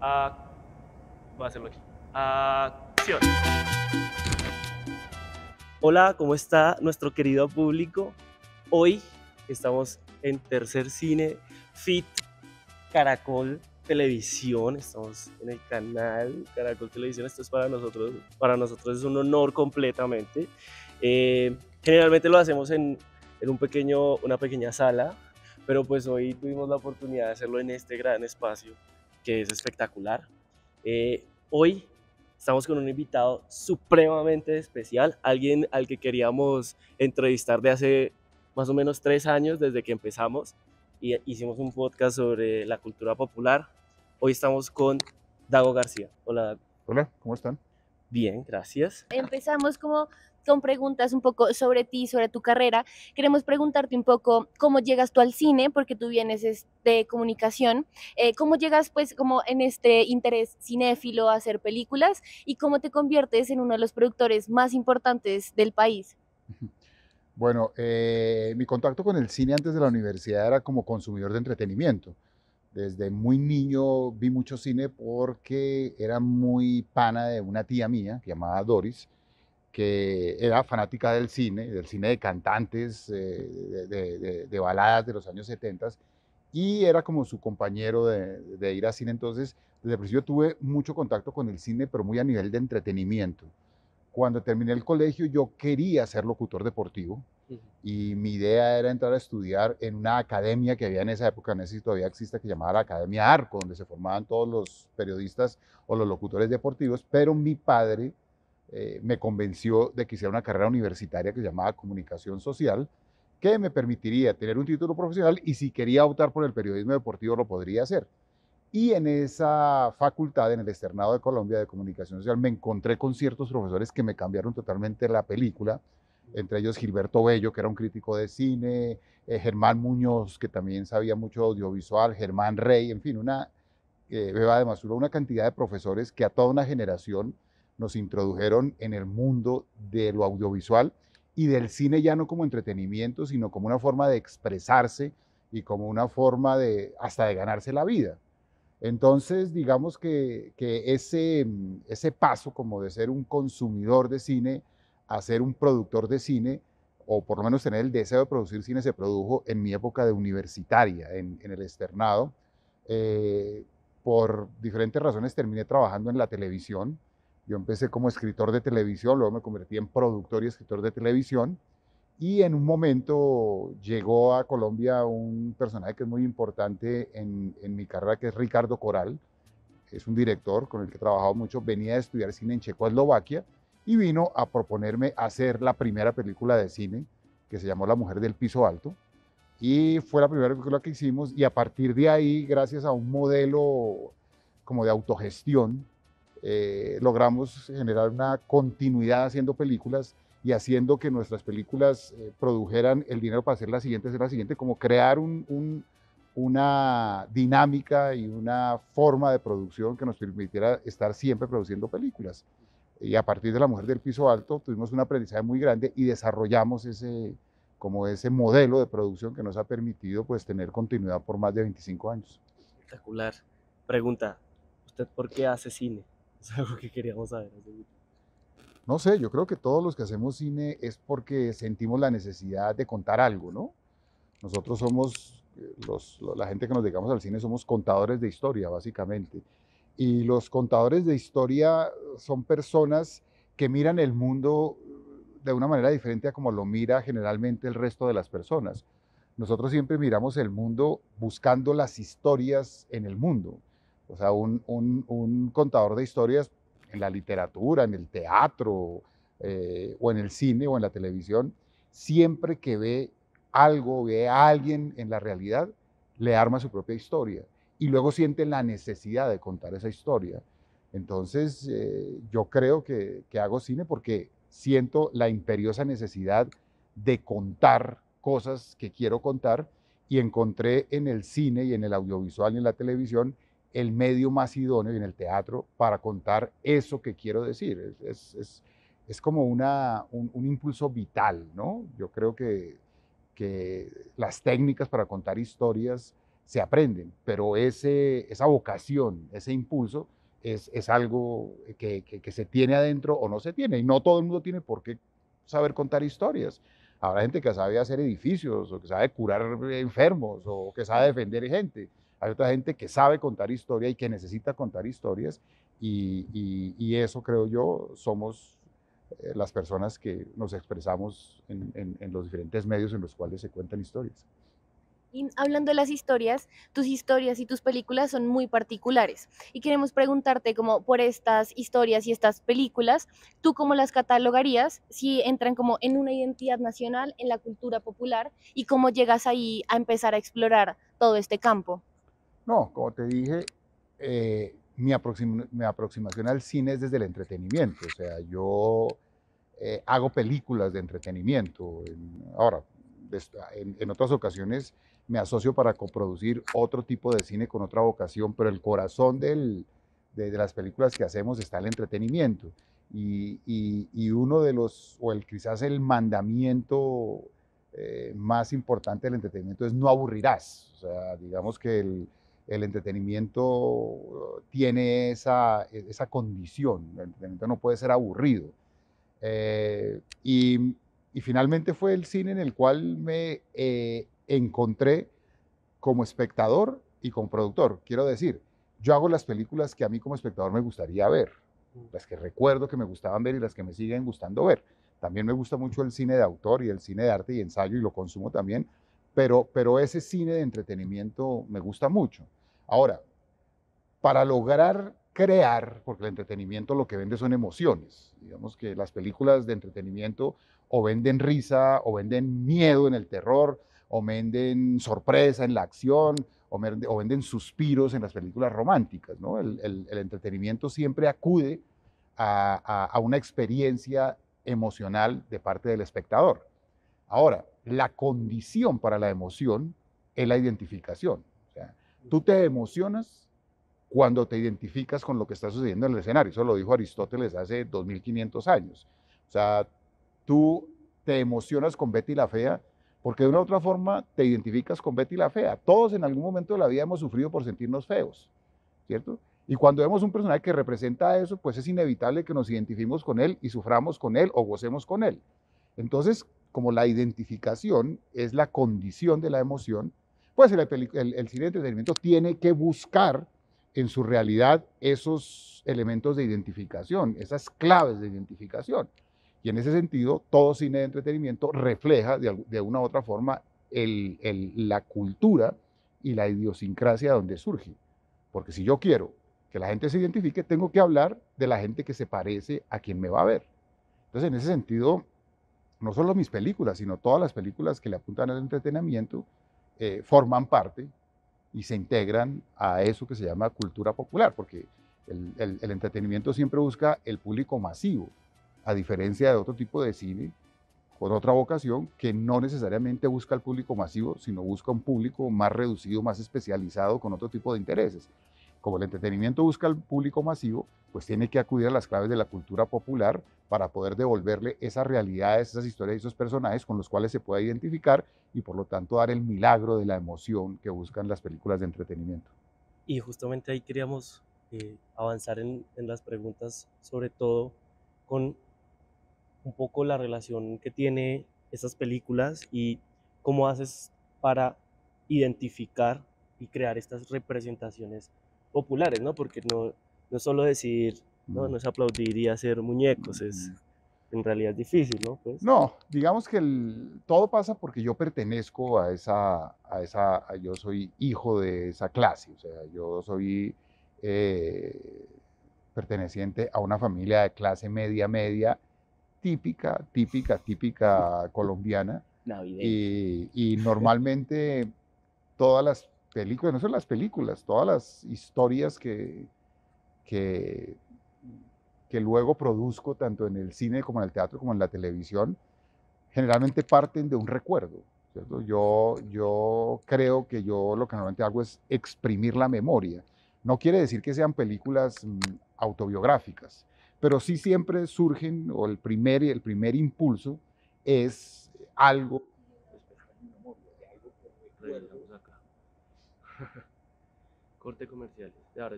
voy a hacerlo aquí. Acción. Hola, ¿cómo está nuestro querido público? Hoy estamos en Tercer Cine, Fit, Caracol Televisión, estamos en el canal Caracol Televisión, esto es para nosotros, para nosotros es un honor completamente. Eh, generalmente lo hacemos en, un pequeño, una pequeña sala, pero pues hoy tuvimos la oportunidad de hacerlo en este gran espacio que es espectacular. Eh, hoy estamos con un invitado supremamente especial, alguien al que queríamos entrevistar de hace más o menos tres años desde que empezamos y hicimos un podcast sobre la cultura popular. Hoy estamos con Dago García. Hola. Hola, ¿cómo están? Bien, gracias. Empezamos como con preguntas un poco sobre ti, sobre tu carrera. Queremos preguntarte un poco cómo llegas tú al cine, porque tú vienes este, de comunicación, eh, cómo llegas pues como en este interés cinéfilo a hacer películas y cómo te conviertes en uno de los productores más importantes del país. Bueno, eh, mi contacto con el cine antes de la universidad era como consumidor de entretenimiento. Desde muy niño vi mucho cine porque era muy pana de una tía mía llamada Doris que era fanática del cine, del cine de cantantes, eh, de, baladas de los años 70 y era como su compañero de, ir a cine. Entonces, desde el principio tuve mucho contacto con el cine, pero muy a nivel de entretenimiento. Cuando terminé el colegio, yo quería ser locutor deportivo y mi idea era entrar a estudiar en una academia que había en esa época, no sé si todavía existe, que llamaba la Academia Arco, donde se formaban todos los periodistas o los locutores deportivos, pero mi padre eh, me convenció de que hiciera una carrera universitaria que se llamaba comunicación social, que me permitiría tener un título profesional y si quería optar por el periodismo deportivo lo podría hacer. Y en esa facultad, en el externado de Colombia de comunicación social, me encontré con ciertos profesores que me cambiaron totalmente la película, entre ellos Gilberto Bello, que era un crítico de cine, eh, Germán Muñoz, que también sabía mucho audiovisual, Germán Rey, en fin, una, eh, Beba una cantidad de profesores que a toda una generación nos introdujeron en el mundo de lo audiovisual y del cine ya no como entretenimiento, sino como una forma de expresarse y como una forma de hasta de ganarse la vida. Entonces, digamos que, ese, ese paso como de ser un consumidor de cine a ser un productor de cine, o por lo menos tener el deseo de producir cine, se produjo en mi época de universitaria, en, el externado. Eh, por diferentes razones terminé trabajando en la televisión, yo empecé como escritor de televisión, luego me convertí en productor y escritor de televisión. Y en un momento llegó a Colombia un personaje que es muy importante en, mi carrera, que es Ricardo Coral. Es un director con el que he trabajado mucho. Venía a estudiar cine en Checoslovaquia y vino a proponerme hacer la primera película de cine, que se llamó La Mujer del Piso Alto. Y fue la primera película que hicimos y a partir de ahí, gracias a un modelo como de autogestión, eh, logramos generar una continuidad haciendo películas y haciendo que nuestras películas eh, produjeran el dinero para hacer la siguiente, hacer la siguiente, como crear una dinámica y una forma de producción que nos permitiera estar siempre produciendo películas. Y a partir de La Mujer del Piso Alto tuvimos un aprendizaje muy grande y desarrollamos ese, como ese modelo de producción que nos ha permitido pues, tener continuidad por más de 25 años. Espectacular. Pregunta, ¿usted por qué hace cine? algo que queríamos saber No sé, yo creo que todos los que hacemos cine es porque sentimos la necesidad de contar algo, ¿no? Nosotros somos, eh, la gente que nos dedicamos al cine somos contadores de historia, básicamente. Y los contadores de historia son personas que miran el mundo de una manera diferente a como lo mira generalmente el resto de las personas. Nosotros siempre miramos el mundo buscando las historias en el mundo. O sea, un, contador de historias en la literatura, en el teatro, eh, o en el cine o en la televisión, siempre que ve algo, ve a alguien en la realidad, le arma su propia historia y luego siente la necesidad de contar esa historia. Entonces, eh, yo creo que hago cine porque siento la imperiosa necesidad de contar cosas que quiero contar y encontré en el cine y en el audiovisual y en la televisión el medio más idóneo en el teatro para contar eso que quiero decir. Es, como un, impulso vital, ¿no? Yo creo que, las técnicas para contar historias se aprenden, pero esa vocación, ese impulso, es, algo que, que, se tiene adentro o no se tiene. Y no todo el mundo tiene por qué saber contar historias. Habrá gente que sabe hacer edificios, o que sabe curar enfermos, o que sabe defender gente hay otra gente que sabe contar historia y que necesita contar historias y, eso creo yo somos eh, las personas que nos expresamos en, en los diferentes medios en los cuales se cuentan historias. Y hablando de las historias, tus historias y tus películas son muy particulares y queremos preguntarte como por estas historias y estas películas, ¿tú cómo las catalogarías si entran como en una identidad nacional, en la cultura popular y cómo llegas ahí a empezar a explorar todo este campo? No, como te dije, eh, mi, aproximación al cine es desde el entretenimiento. O sea, yo eh, hago películas de entretenimiento. ahora, en, otras ocasiones me asocio para coproducir otro tipo de cine con otra vocación, pero el corazón de, las películas que hacemos está el entretenimiento. Y, uno de los, o el, quizás el mandamiento eh, más importante del entretenimiento es no aburrirás. O sea, digamos que el, el entretenimiento tiene e, esa, condición, el entretenimiento no puede ser aburrido. Eh, y, finalmente fue el cine en el cual me eh, encontré como espectador y como productor. Quiero decir, yo hago las películas que a mí como espectador me gustaría ver, las que recuerdo que me gustaban ver y las que me siguen gustando ver. También me gusta mucho el cine de autor y el cine de arte y ensayo y lo consumo también, pero, pero ese cine de entretenimiento me gusta mucho. Ahora, para lograr crear, porque el entretenimiento lo que vende son emociones, digamos que las películas de entretenimiento o venden risa, o venden miedo en el terror, o venden sorpresa en la acción, o, venden, suspiros en las películas románticas, ¿no? El, entretenimiento siempre acude a una experiencia emocional de parte del espectador. Ahora, la condición para la emoción es la identificación. Tú te emocionas cuando te identificas con lo que está sucediendo en el escenario. Eso lo dijo Aristóteles hace 2500 años. O sea, tú te emocionas con Betty la Fea porque de una u otra forma te identificas con Betty la Fea. Todos en algún momento de la vida hemos sufrido por sentirnos feos, ¿cierto? Y cuando vemos un personaje que representa eso, pues es inevitable que nos identifiquemos con él y suframos con él o gocemos con él. Entonces, como la identificación es la condición de la emoción, pues el, cine de entretenimiento tiene que buscar en su realidad esos elementos de identificación, esas claves de identificación. Y en ese sentido, todo cine de entretenimiento refleja de, una u otra forma la cultura y la idiosincrasia donde surge. Porque si yo quiero que la gente se identifique, tengo que hablar de la gente que se parece a quien me va a ver. Entonces, en ese sentido, no solo mis películas, sino todas las películas que le apuntan al entretenimiento, eh, forman parte y se integran a eso que se llama cultura popular, porque el, el, entretenimiento siempre busca el público masivo, a diferencia de otro tipo de cine con otra vocación que no necesariamente busca el público masivo, sino busca un público más reducido, más especializado, con otro tipo de intereses. Como el entretenimiento busca el público masivo, pues tiene que acudir a las claves de la cultura popular para poder devolverle esas realidades, esas historias y esos personajes con los cuales se pueda identificar y por lo tanto dar el milagro de la emoción que buscan las películas de entretenimiento. Y justamente ahí queríamos eh, avanzar en, las preguntas, sobre todo con un poco la relación que tiene esas películas y cómo haces para identificar y crear estas representaciones populares, ¿no? Porque no, no solo decir, no, mm. no es aplaudir y hacer muñecos, es mm. en realidad difícil, ¿no? Pues. No, digamos que el, todo pasa porque yo pertenezco a esa, a esa, yo soy hijo de esa clase, o sea, yo soy eh, perteneciente a una familia de clase media, media, típica, típica, típica colombiana. Y, y, normalmente todas las películas, no son las películas, todas las historias que, que, que luego produzco tanto en el cine como en el teatro como en la televisión, generalmente parten de un recuerdo. Yo, yo creo que yo lo que normalmente hago es exprimir la memoria. No quiere decir que sean películas mm, autobiográficas, pero sí siempre surgen, o el primer, el primer impulso es algo... Corte comercial, ahora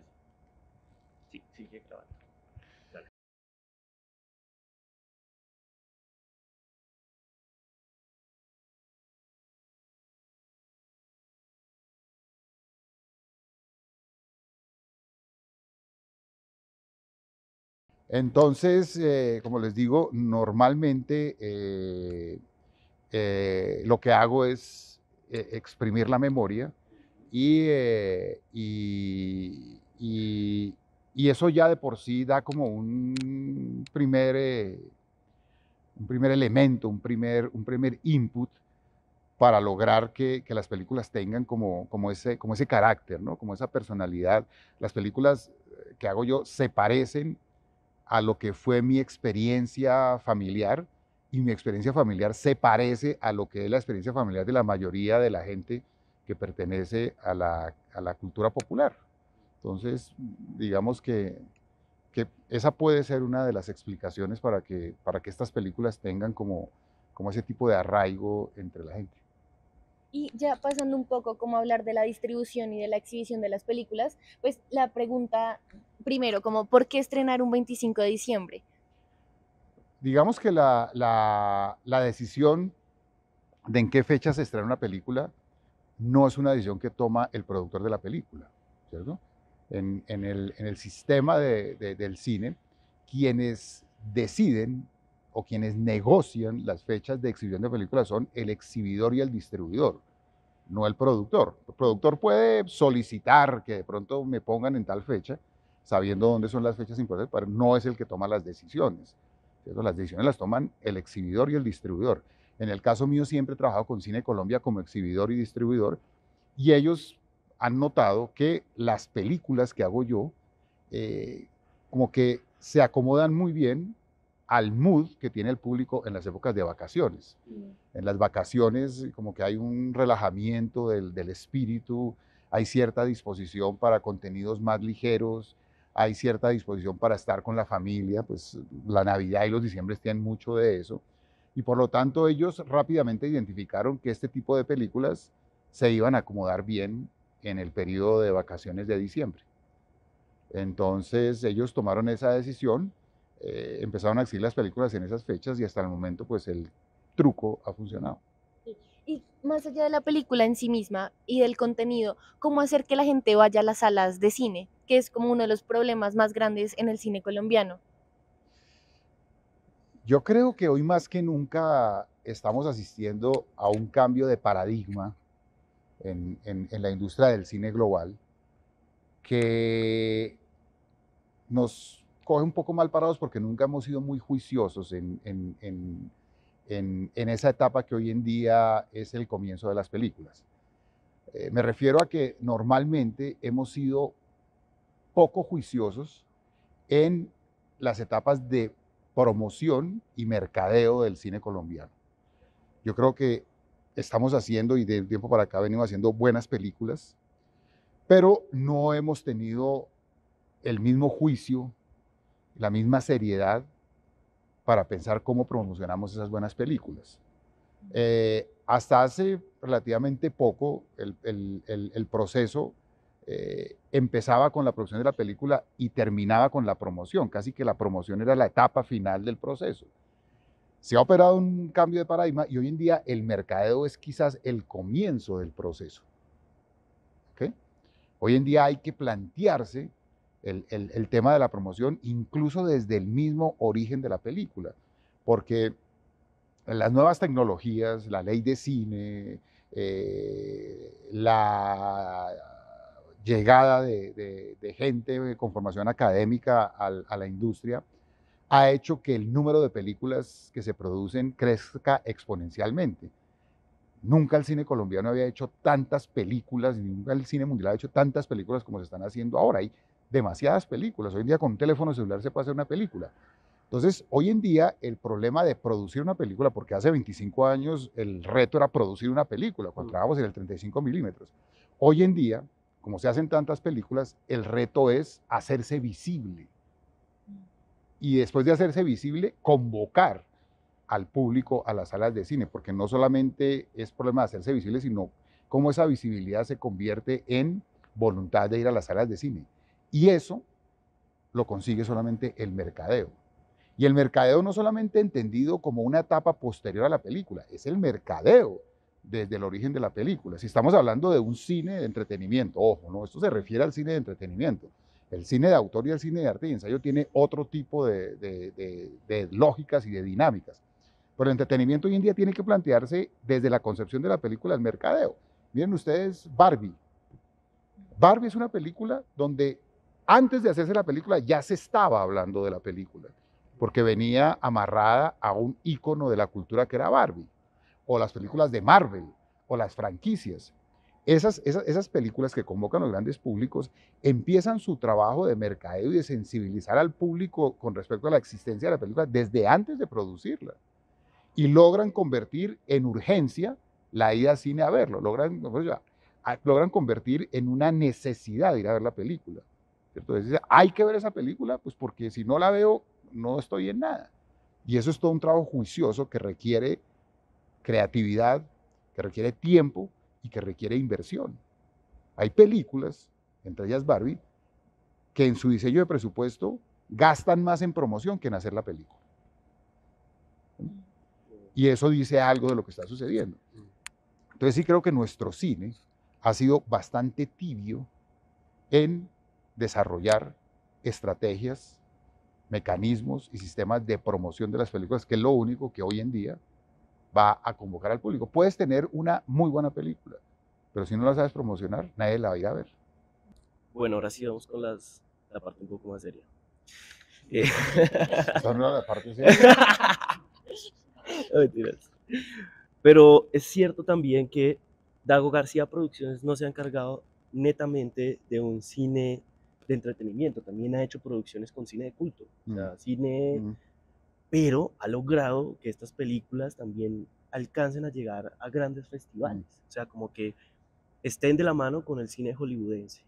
Sí, sigue grabando. Entonces, eh, como les digo, normalmente eh, eh, lo que hago es exprimir la memoria y, y y eso ya de por sí da como un primer, eh, un primer elemento, un primer, un primer input para lograr que, las películas tengan como, como, ese, como ese carácter, ¿no? como esa personalidad. Las películas eh, que hago yo se parecen a lo que fue mi experiencia familiar y mi experiencia familiar se parece a lo que es la experiencia familiar de la mayoría de la gente que pertenece a la cultura popular. Entonces, digamos que, esa puede ser una de las explicaciones para que, para que estas películas tengan como, como ese tipo de arraigo entre la gente. Y ya pasando un poco como hablar de la distribución y de la exhibición de las películas, pues la pregunta primero, como ¿por qué estrenar un 25 de diciembre? Digamos que la decisión de en qué fecha se estrena una película no es una decisión que toma el productor de la película, ¿cierto? en, el, sistema del cine, quienes deciden o quienes negocian las fechas de exhibición de películas son el exhibidor y el distribuidor, no el productor. El productor puede solicitar que de pronto me pongan en tal fecha, sabiendo dónde son las fechas importantes, pero no es el que toma las decisiones. Las decisiones las toman el exhibidor y el distribuidor. En el caso mío siempre he trabajado con Cine Colombia como exhibidor y distribuidor y ellos han notado que las películas que hago yo, eh, como que se acomodan muy bien al mood que tiene el público en las épocas de vacaciones. En las vacaciones como que hay un relajamiento del, del espíritu, hay cierta disposición para contenidos más ligeros, hay cierta disposición para estar con la familia, pues la Navidad y los diciembres tienen mucho de eso. Y por lo tanto ellos rápidamente identificaron que este tipo de películas se iban a acomodar bien en el periodo de vacaciones de diciembre. Entonces ellos tomaron esa decisión, eh, empezaron a exhibir las películas en esas fechas y hasta el momento pues el truco ha funcionado. Y más allá de la película en sí misma y del contenido, ¿cómo hacer que la gente vaya a las salas de cine? Que es como uno de los problemas más grandes en el cine colombiano. Yo creo que hoy más que nunca estamos asistiendo a un cambio de paradigma en, la industria del cine global, que nos coge un poco mal parados porque nunca hemos sido muy juiciosos en, en, en, en, esa etapa que hoy en día es el comienzo de las películas. Eh, me refiero a que normalmente hemos sido poco juiciosos en las etapas de promoción y mercadeo del cine colombiano. Yo creo que estamos haciendo y de tiempo para acá venimos haciendo buenas películas, pero no hemos tenido el mismo juicio, la misma seriedad para pensar cómo promocionamos esas buenas películas. Eh, hasta hace relativamente poco el, proceso eh, empezaba con la producción de la película y terminaba con la promoción, casi que la promoción era la etapa final del proceso. Se ha operado un cambio de paradigma y hoy en día el mercadeo es quizás el comienzo del proceso. Hoy en día hay que plantearse el, tema de la promoción incluso desde el mismo origen de la película, porque las nuevas tecnologías, la ley de cine, eh, la llegada de, gente con formación académica a la industria, ha hecho que el número de películas que se producen crezca exponencialmente. Nunca el cine colombiano había hecho tantas películas, nunca el cine mundial ha hecho tantas películas como se están haciendo ahora. Hay demasiadas películas. Hoy en día con un teléfono celular se puede hacer una película. Entonces, hoy en día el problema de producir una película, porque hace 25 años el reto era producir una película, cuando mm. estábamos en el 35 milímetros. Hoy en día, como se hacen tantas películas, el reto es hacerse visible y después de hacerse visible, convocar al público a las salas de cine, porque no solamente es problema de hacerse visible, sino cómo esa visibilidad se convierte en voluntad de ir a las salas de cine. Y eso lo consigue solamente el mercadeo. Y el mercadeo no solamente entendido como una etapa posterior a la película, es el mercadeo desde el origen de la película. Si estamos hablando de un cine de entretenimiento, ojo, no, esto se refiere al cine de entretenimiento. El cine de autor y el cine de arte y ensayo tiene otro tipo de, lógicas y de dinámicas. Pero el entretenimiento hoy en día tiene que plantearse desde la concepción de la película el mercadeo. Miren ustedes Barbie. Barbie es una película donde antes de hacerse la película ya se estaba hablando de la película, porque venía amarrada a un ícono de la cultura que era Barbie, o las películas de Marvel, o las franquicias. Esas, películas que convocan a los grandes públicos empiezan su trabajo de mercadeo y de sensibilizar al público con respecto a la existencia de la película desde antes de producirla. Y logran convertir en urgencia la ida al cine a verlo, logran, ah, logran convertir en una necesidad de ir a ver la película. Entonces, hay que ver esa película, pues porque si no la veo, no estoy en nada. Y eso es todo un trabajo juicioso que requiere creatividad, que requiere tiempo que requiere inversión. Hay películas, entre ellas Barbie, que en su diseño de presupuesto gastan más en promoción que en hacer la película. Y eso dice algo de lo que está sucediendo. Entonces sí creo que nuestro cine ha sido bastante tibio en desarrollar estrategias, mecanismos y sistemas de promoción de las películas, que es lo único que hoy en día va a convocar al público. Puedes tener una muy buena película, pero si no la sabes promocionar, nadie la va a ver. Bueno, ahora sí vamos con la parte un poco más seria. Eh, son la parte no, mentiras. Pero es cierto también que Dago García Producciones no se ha encargado netamente de un cine de entretenimiento, también ha hecho producciones con cine de culto, mm. cine mm pero ha logrado que estas películas también alcancen a llegar a grandes mm. festivales, o sea, como que estén de la mano con el cine hollywoodense,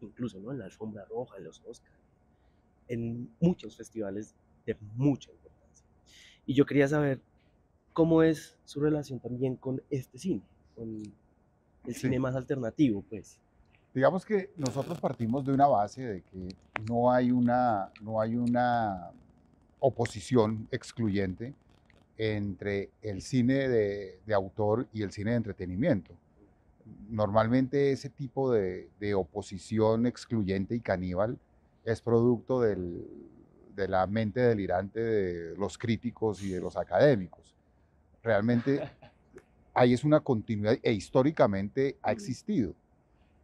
incluso ¿no? en la alfombra roja, en los Oscars, en muchos festivales de mucha importancia. Y yo quería saber cómo es su relación también con este cine, con el cine más alternativo, pues. Digamos que nosotros partimos de una base de que no hay una, no hay una oposición excluyente entre el cine de, autor y el cine de entretenimiento. Normalmente ese tipo de, oposición excluyente y caníbal es producto de la mente delirante de los críticos y de los académicos. Realmente ahí es una continuidad e históricamente ha existido.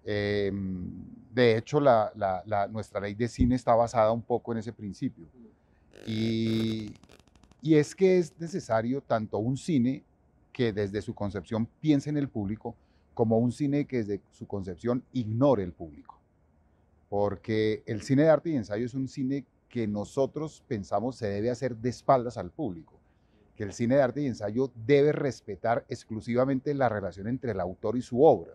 Em, de hecho, nuestra ley de cine está basada un poco en ese principio. Y, es que es necesario tanto un cine que desde su concepción piense en el público, como un cine que desde su concepción ignore el público. Porque el cine de arte y ensayo es un cine que nosotros pensamos se debe hacer de espaldas al público, que el cine de arte y ensayo debe respetar exclusivamente la relación entre el autor y su obra,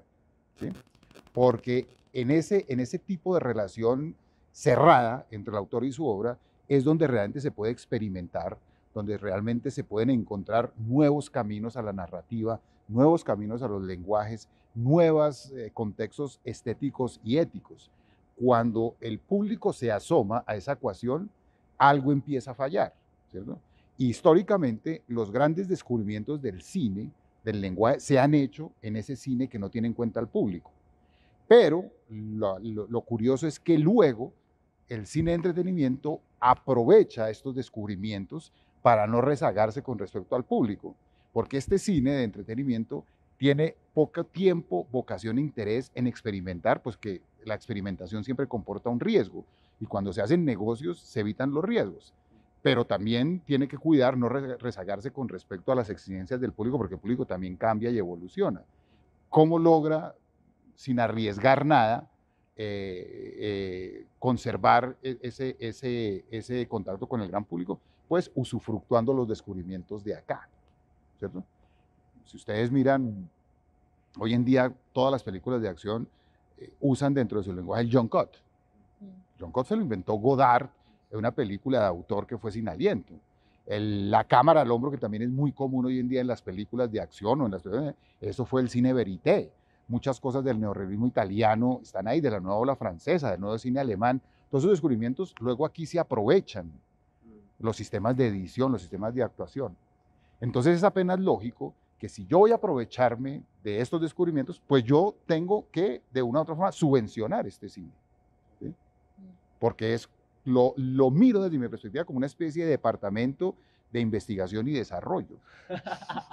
porque en ese tipo de relación cerrada entre el autor y su obra es donde realmente se puede experimentar, donde realmente se pueden encontrar nuevos caminos a la narrativa, nuevos caminos a los lenguajes, nuevos eh, contextos estéticos y éticos. Cuando el público se asoma a esa ecuación, algo empieza a fallar. Históricamente, los grandes descubrimientos del cine, del lenguaje, se han hecho en ese cine que no tiene en cuenta al público. Pero lo curioso es que luego el cine de entretenimiento aprovecha estos descubrimientos para no rezagarse con respecto al público, porque este cine de entretenimiento tiene poco tiempo, vocación e interés en experimentar, pues que la experimentación siempre comporta un riesgo y cuando se hacen negocios se evitan los riesgos. Pero también tiene que cuidar no rezagarse con respecto a las exigencias del público, porque el público también cambia y evoluciona. ¿Cómo logra, sin arriesgar nada, eh, conservar e, ese, ese, ese contacto con el gran público? Pues usufructuando los descubrimientos de acá, ¿cierto? Si ustedes miran, hoy en día todas las películas de acción eh, usan dentro de su lenguaje el John Cott. John Cott se lo inventó Godard una película de autor que fue sin aliento. la cámara al hombro, que también es muy común hoy en día en las películas de acción o en las eso fue el cine verité muchas cosas del neorrealismo italiano están ahí, de la nueva ola francesa, del nuevo cine alemán. Todos esos descubrimientos luego aquí se aprovechan mm. los sistemas de edición, los sistemas de actuación. Entonces es apenas lógico que si yo voy a aprovecharme de estos descubrimientos, pues yo tengo que, de una u otra forma, subvencionar este cine. Porque es, lo, lo miro desde mi perspectiva como una especie de departamento de investigación y desarrollo.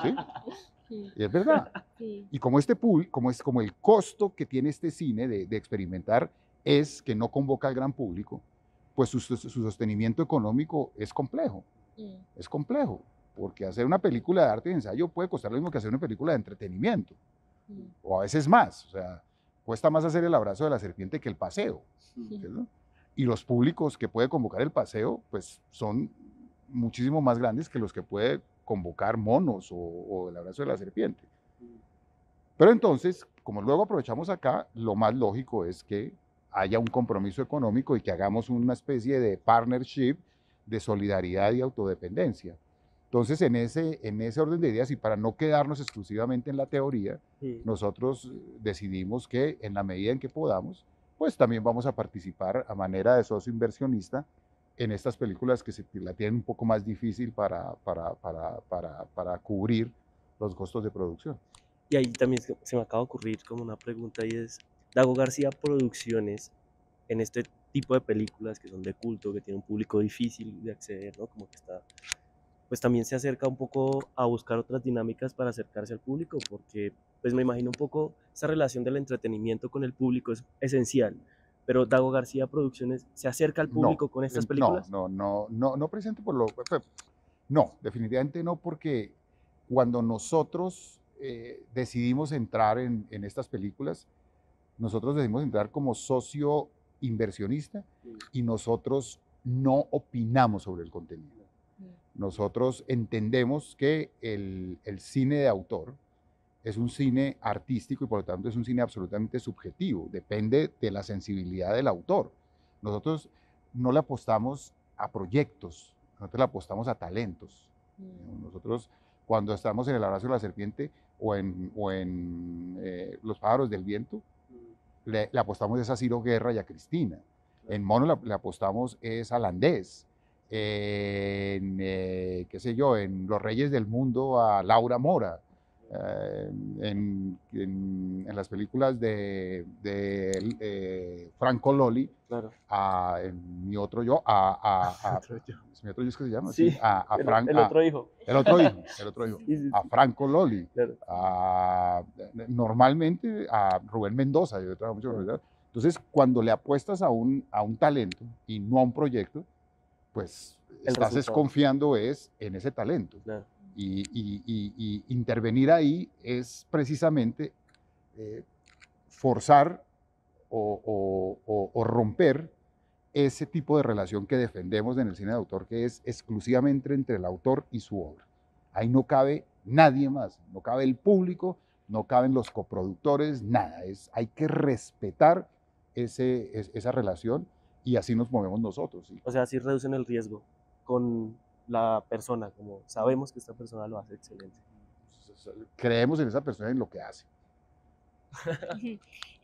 ¿sí? Y es verdad. Y como, este, como, es, como el costo que tiene este cine de, de experimentar es que no convoca al gran público, pues su, su, sostenimiento económico es complejo. Es complejo, porque hacer una película de arte y ensayo puede costar lo mismo que hacer una película de entretenimiento, o a veces más. O sea, cuesta más hacer el abrazo de la serpiente que el paseo. Y los públicos que puede convocar el paseo, pues son muchísimo más grandes que los que puede convocar monos o, el abrazo de la serpiente. Mm. Pero entonces, como luego aprovechamos acá, lo más lógico es que haya un compromiso económico y que hagamos una especie de partnership de solidaridad y autodependencia. Entonces, en ese, en ese orden de ideas y para no quedarnos exclusivamente en la teoría, nosotros decidimos que en la medida en que podamos, pues también vamos a participar a manera de socio inversionista en estas películas que se, la tienen un poco más difícil para, para, para, para, para cubrir los costos de producción. Y ahí también se me acaba de ocurrir como una pregunta y es, Dago García Producciones, en este tipo de películas que son de culto, que tiene un público difícil de acceder, ¿no? Como que está, pues también se acerca un poco a buscar otras dinámicas para acercarse al público, porque pues me imagino un poco esa relación del entretenimiento con el público es esencial pero Dago García Producciones se acerca al público con estas películas. No, no, no, no, no presente por lo... No, definitivamente no, porque cuando nosotros eh, decidimos entrar en, estas películas, nosotros decidimos entrar como socio inversionista mm. y nosotros no opinamos sobre el contenido. Mm. Nosotros entendemos que el, el cine de autor, es un cine artístico y por lo tanto es un cine absolutamente subjetivo, depende de la sensibilidad del autor. Nosotros no le apostamos a proyectos, nosotros le apostamos a talentos. Mm. Nosotros cuando estamos en el abrazo de la serpiente o en, en eh, los pájaros del viento, mm. le, apostamos es a Ciro Guerra y a Cristina. En Mono le, apostamos es a Landés. En, eh, qué sé yo, en Los Reyes del Mundo a Laura Mora. Eh, en, las películas de, eh, Franco Loli, a mi otro yo, a, mi otro yo es que se llama, a, Franco, el, otro hijo, el otro hijo, el otro a Franco Loli, a, normalmente a Rubén Mendoza, yo trabajo mucho con entonces cuando le apuestas a un, a un talento y no a un proyecto, pues estás desconfiando es en ese talento. Y, intervenir ahí es precisamente eh, forzar o, romper ese tipo de relación que defendemos en el cine de autor, que es exclusivamente entre el autor y su obra. Ahí no cabe nadie más, no cabe el público, no caben los coproductores, nada. Es, hay que respetar ese, esa relación y así nos movemos nosotros. O sea, así reducen el riesgo con la persona, como sabemos que esta persona lo hace excelente. Creemos en esa persona y en lo que hace.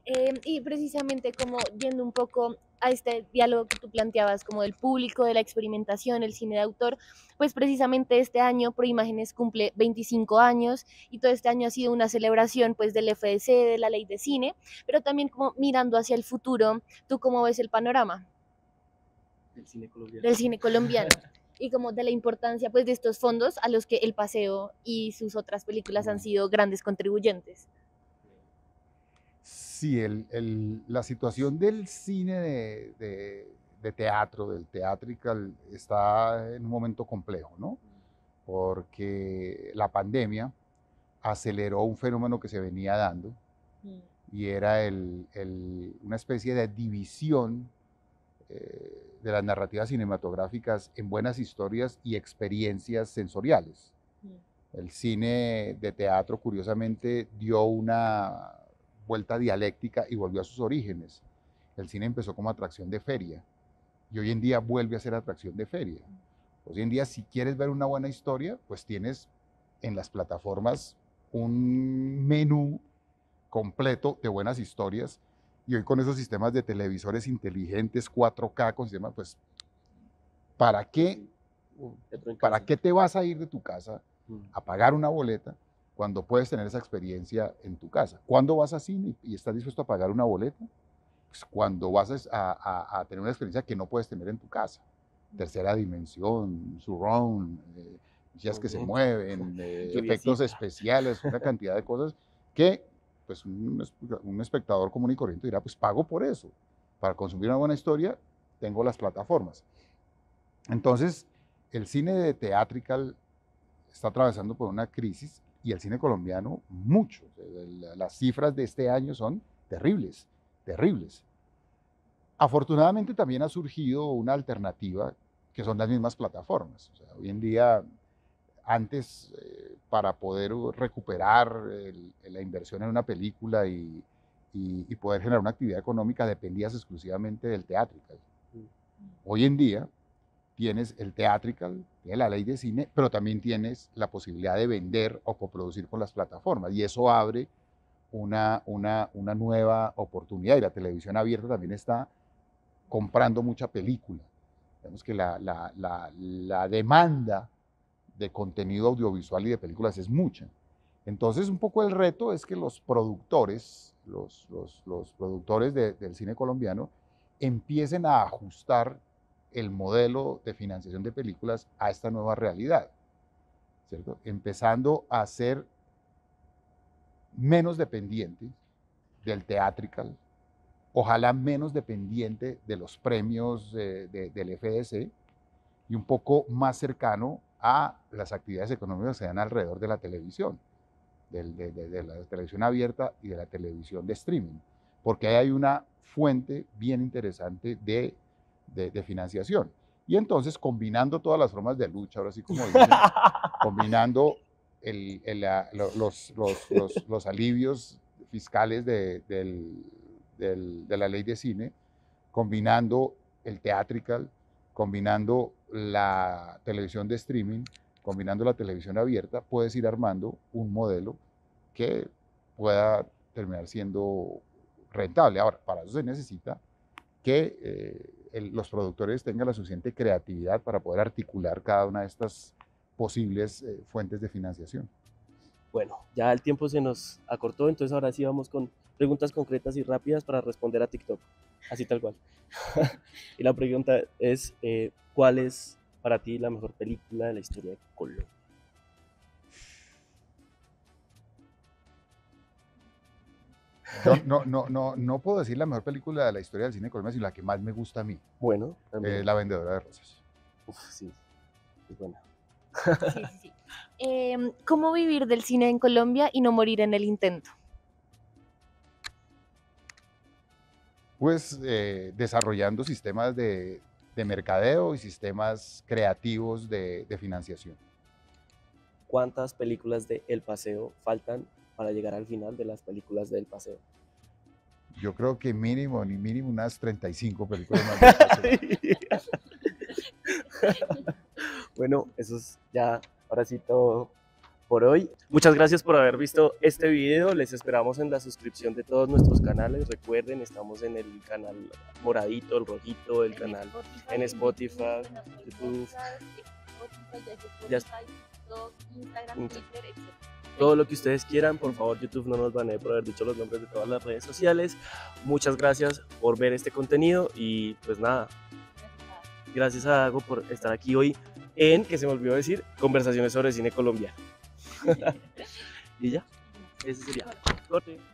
Em, y precisamente como yendo un poco a este diálogo que tú planteabas, como del público, de la experimentación, el cine de autor, pues precisamente este año Proimágenes cumple 25 años y todo este año ha sido una celebración pues del FDC, de la ley de cine, pero también como mirando hacia el futuro, ¿tú cómo ves el panorama? Del cine colombiano. Del cine colombiano. y como de la importancia pues de estos fondos a los que El Paseo y sus otras películas han sido grandes contribuyentes. Sí, la situación del cine de, teatro, del teatrical, está en un momento complejo, ¿no? Porque la pandemia aceleró un fenómeno que se venía dando mm. y era una especie de división eh, de las narrativas cinematográficas en buenas historias y experiencias sensoriales. Mm. El cine de teatro, curiosamente, dio una vuelta dialéctica y volvió a sus orígenes. El cine empezó como atracción de feria y hoy en día vuelve a ser atracción de feria. Mm. Hoy en día, si quieres ver una buena historia, pues tienes en las plataformas un menú completo de buenas historias y hoy con esos sistemas de televisores inteligentes, 4K, con sistemas, pues, ¿para qué, ¿para qué te vas a ir de tu casa mm. a pagar una boleta cuando puedes tener esa experiencia en tu casa? ¿Cuándo vas a cine y estás dispuesto a pagar una boleta? Pues cuando vas a, a, a tener una experiencia que no puedes tener en tu casa. Mm. Tercera dimensión, surround, eh, sillas que se mueven, eh, efectos especiales, una cantidad de cosas que pues, un, espectador común y corriente dirá, pues pago por eso. Para consumir una buena historia, tengo las plataformas. Entonces, el cine de está atravesando por una crisis y el cine colombiano mucho. Las cifras de este año son terribles, terribles. Afortunadamente también ha surgido una alternativa que son las mismas plataformas. hoy en día antes eh, para poder recuperar la inversión en una película y, poder generar una actividad económica dependías exclusivamente del teatrical. Mm. Hoy en día tienes el teatrical, tienes la ley de cine, pero también tienes la posibilidad de vender o coproducir con las plataformas y eso abre una, una, una nueva oportunidad y la televisión abierta también está comprando mucha película. Vemos que la, la, la demanda de contenido audiovisual y de películas es mucha. Entonces, un poco el reto es que los productores, los, los, productores del cine colombiano, empiecen a ajustar el modelo de financiación de películas a esta nueva realidad, ¿cierto? Empezando a ser menos dependientes del theatrical, ojalá menos dependiente de los premios eh, del FDC y un poco más cercano a las actividades económicas que se dan alrededor de la televisión, de, la televisión abierta y de la televisión de streaming, porque ahí hay una fuente bien interesante de, financiación. Y entonces, combinando todas las formas de lucha, ahora sí como combinando el, los, los, alivios fiscales de la ley de cine, combinando el theatrical, combinando la televisión de streaming, combinando la televisión abierta, puedes ir armando un modelo que pueda terminar siendo rentable. Ahora, para eso se necesita que eh, los productores tengan la suficiente creatividad para poder articular cada una de estas posibles eh, fuentes de financiación. Bueno, ya el tiempo se nos acortó, entonces ahora sí vamos con preguntas concretas y rápidas para responder a TikTok así tal cual. y la pregunta es, eh, ¿cuál es para ti la mejor película de la historia de Colombia? no, no, no, no puedo decir la mejor película de la historia del cine colombiano, sino la que más me gusta a mí. Bueno, eh, La Vendedora de Rosas. Uf, sí, es buena. sí, em, ¿Cómo vivir del cine en Colombia y no morir en el intento? pues eh, desarrollando sistemas de, mercadeo y sistemas creativos de, financiación. ¿Cuántas películas de El Paseo faltan para llegar al final de las películas de El paseo? Yo creo que mínimo, ni mínimo unas 35 películas más. bueno, eso es ya, ahora sí todo por hoy. Muchas gracias por haber visto este video. Les esperamos en la suscripción de todos nuestros canales. Recuerden, estamos en el canal moradito, el rojito, el canal en Spotify, YouTube. Ya Instagram, Twitter, todo lo que ustedes quieran. Por favor, YouTube no nos banee por haber dicho los nombres de todas las redes sociales. Muchas gracias por ver este contenido y pues nada. Gracias a Dago por estar aquí hoy en, que se me olvidó decir, Conversaciones sobre Cine colombia y ya, ese sería. Corte.